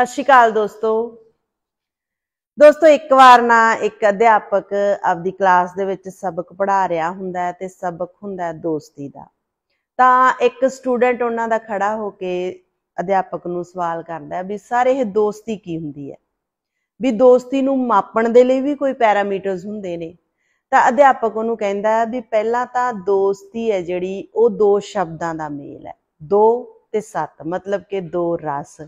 ਸਤਿ ਸ਼੍ਰੀ ਅਕਾਲ ਦੋਸਤੋ ਦੋਸਤੋ ਇੱਕ ਵਾਰ ਨਾ ਇੱਕ ਅਧਿਆਪਕ ਆਪਦੀ ਕਲਾਸ ਦੇ ਵਿੱਚ ਸਬਕ ਪੜਾ ਰਿਹਾ ਹੁੰਦਾ ਹੈ ਤੇ ਸਬਕ ਹੁੰਦਾ ਹੈ ਦੋਸਤੀ ਦਾ ਤਾਂ ਇੱਕ ਸਟੂਡੈਂਟ ਉਹਨਾਂ ਦਾ ਖੜਾ ਹੋ ਕੇ ਅਧਿਆਪਕ ਨੂੰ ਸਵਾਲ ਕਰਦਾ ਹੈ ਵੀ ਸਰ ਇਹ ਦੋਸਤੀ ਕੀ ਹੁੰਦੀ ਹੈ ਵੀ ਦੋਸਤੀ ਨੂੰ ਮਾਪਣ ਦੇ ਲਈ ਵੀ ਕੋਈ ਪੈਰਾਮੀਟਰਸ ਹੁੰਦੇ ਨੇ ਤਾਂ ਅਧਿਆਪਕ ਉਹਨੂੰ ਕਹਿੰਦਾ ਵੀ ਪਹਿਲਾਂ ਤਾਂ ਦੋਸਤੀ ਹੈ ਜਿਹੜੀ ਉਹ ਦੋ ਸ਼ਬਦਾਂ ਦਾ ਮੇਲ ਹੈ ਦੋ ਤੇ ਸੱਤ ਮਤਲਬ ਕਿ ਦੋ ਰਸ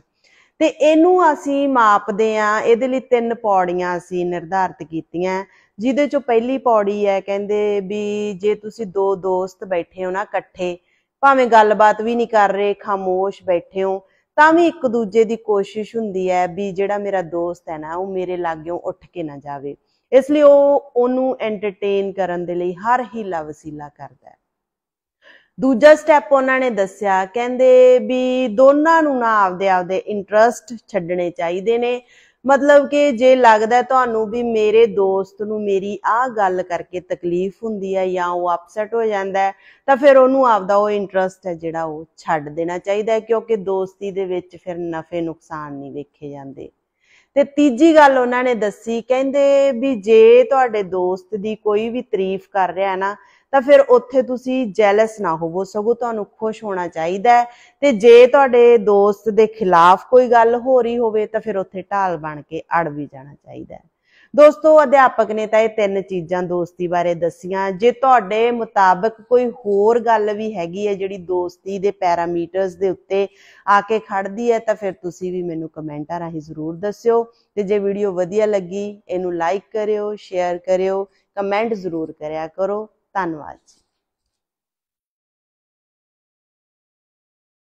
ਤੇ ਇਹਨੂੰ ਅਸੀਂ ਮਾਪਦੇ ਆ ਇਹਦੇ ਲਈ ਤਿੰਨ ਪੌੜੀਆਂ ਅਸੀਂ ਨਿਰਧਾਰਤ ਕੀਤੀਆਂ ਜਿਹਦੇ ਚੋਂ ਪਹਿਲੀ ਪੌੜੀ ਹੈ ਕਹਿੰਦੇ ਵੀ ਜੇ ਤੁਸੀਂ ਦੋ ਦੋਸਤ ਬੈਠੇ ਹੋ ਨਾ ਇਕੱਠੇ ਭਾਵੇਂ ਗੱਲਬਾਤ ਵੀ ਨਹੀਂ ਕਰ ਰਹੇ ਖਾਮੋਸ਼ ਬੈਠੇ ਹੋ ਤਾਂ ਵੀ ਇੱਕ ਦੂਜੇ ਦੀ ਕੋਸ਼ਿਸ਼ ਹੁੰਦੀ ਹੈ ਵੀ ਜਿਹੜਾ ਮੇਰਾ ਦੋਸਤ ਹੈ ਨਾ ਉਹ ਮੇਰੇ ਲਾਗਿਓਂ ਉੱਠ ਕੇ ਨਾ ਜਾਵੇ ਇਸ ਲਈ ਉਹ ਉਹਨੂੰ ਐਂਟਰਟੇਨ ਕਰਨ ਦੇ ਲਈ ਹਰ ਹੀਲਾ ਵਸੀਲਾ ਕਰਦਾ ਹੈ ਦੂਜਾ ਸਟੈਪ ਉਹਨਾਂ ਨੇ ਦੱਸਿਆ ਕਹਿੰਦੇ ਵੀ ਦੋਨਾਂ ਨੂੰ ਨਾ ਆਪਦੇ ਆਪਦੇ ਇੰਟਰਸਟ ਛੱਡਣੇ ਚਾਹੀਦੇ ਨੇ ਮਤਲਬ ਕਿ ਜੇ ਲੱਗਦਾ ਤੁਹਾਨੂੰ ਵੀ ਮੇਰੇ ਦੋਸਤ ਨੂੰ ਮੇਰੀ ਆਹ ਗੱਲ ਕਰਕੇ ਤਕਲੀਫ ਹੁੰਦੀ ਹੈ ਜਾਂ ਉਹ ਅਪਸੈਟ ਹੋ ਜਾਂਦਾ ਤਾਂ ਫਿਰ ਉਹਨੂੰ ਆਪਦਾ ਉਹ ਇੰਟਰਸਟ ਹੈ ਜਿਹੜਾ ਉਹ ਛੱਡ ਦੇਣਾ ਚਾਹੀਦਾ ਕਿਉਂਕਿ ਦੋਸਤੀ ਦੇ ਵਿੱਚ ਫਿਰ ਨਫੇ ਨੁਕਸਾਨ ਨਹੀਂ ਵੇਖੇ ਜਾਂਦੇ ਤੇ ਤੀਜੀ ਗੱਲ ਉਹਨਾਂ ਨੇ ਦੱਸੀ ਕਹਿੰਦੇ ਵੀ ਜੇ ਤੁਹਾਡੇ ਦੋਸਤ ਦੀ ਕੋਈ ਵੀ ਤਾਰੀਫ ਕਰ ਰਿਹਾ ਹੈ ਨਾ ਤਾਂ ਫਿਰ ਉੱਥੇ ਤੁਸੀਂ ਜੈਲਸ ਨਾ ਹੋਵੋ ਸਗੋਂ ਤੁਹਾਨੂੰ ਖੁਸ਼ ਹੋਣਾ ਚਾਹੀਦਾ ਹੈ ਤੇ ਜੇ ਤੁਹਾਡੇ ਦੋਸਤ ਦੇ ਖਿਲਾਫ ਕੋਈ ਗੱਲ ਹੋ ਰਹੀ ਹੋਵੇ ਤਾਂ ਫਿਰ ਉੱਥੇ ਢਾਲ ਬਣ ਕੇ ਅੜ ਵੀ ਜਾਣਾ ਚਾਹੀਦਾ ਹੈ ਦੋਸਤੋ ਅਧਿਆਪਕ ਨੇ ਤਾਂ ਇਹ ਤਿੰਨ ਚੀਜ਼ਾਂ ਦੋਸਤੀ ਬਾਰੇ ਦੱਸੀਆਂ ਜੇ ਤੁਹਾਡੇ ਮੁਤਾਬਕ ਕੋਈ ਹੋਰ ਗੱਲ ਵੀ ਹੈਗੀ ਹੈ ਜਿਹੜੀ ਦੋਸਤੀ ਦੇ ਪੈਰਾਮੀਟਰਸ ਦੇ ਉੱਤੇ ਆ ਕੇ ਖੜਦੀ ਹੈ ਤਾਂ ਫਿਰ ਤੁਸੀਂ ਵੀ ਮੈਨੂੰ ਕਮੈਂਟਾਂ ਰਾਹੀਂ ਜ਼ਰੂਰ ਦੱਸਿਓ ਤੇ ਜੇ ਵੀਡੀਓ ਵਧੀਆ ਲੱਗੀ ਇਹਨੂੰ ਲਾਈਕ ਕਰਿਓ ਸ਼ੇਅਰ ਕਰਿਓ ਕਮੈਂਟ ਜ਼ਰੂਰ ਕਰਿਆ ਕਰੋ ਧੰਨਵਾਦ ਜੀ